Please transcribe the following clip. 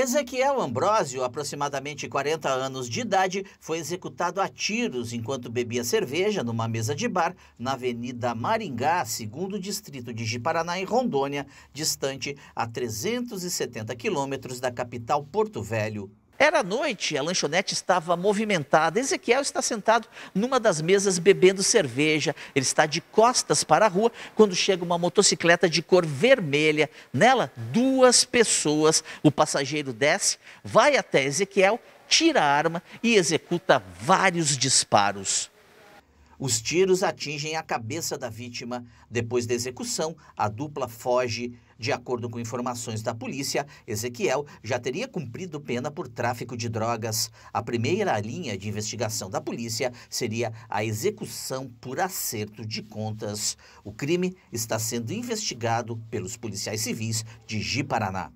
Ezequiel Ambrósio, aproximadamente 40 anos de idade, foi executado a tiros enquanto bebia cerveja numa mesa de bar na Avenida Maringá, segundo distrito de Jiparaná, em Rondônia, distante a 370 quilômetros da capital Porto Velho, era noite, a lanchonete estava movimentada. Ezequiel está sentado numa das mesas bebendo cerveja. Ele está de costas para a rua quando chega uma motocicleta de cor vermelha. Nela, duas pessoas. O passageiro desce, vai até Ezequiel, tira a arma e executa vários disparos. Os tiros atingem a cabeça da vítima. Depois da execução, a dupla foge. De acordo com informações da polícia, Ezequiel já teria cumprido pena por tráfico de drogas. A primeira linha de investigação da polícia seria a execução por acerto de contas. O crime está sendo investigado pelos policiais civis de Ji-Paraná.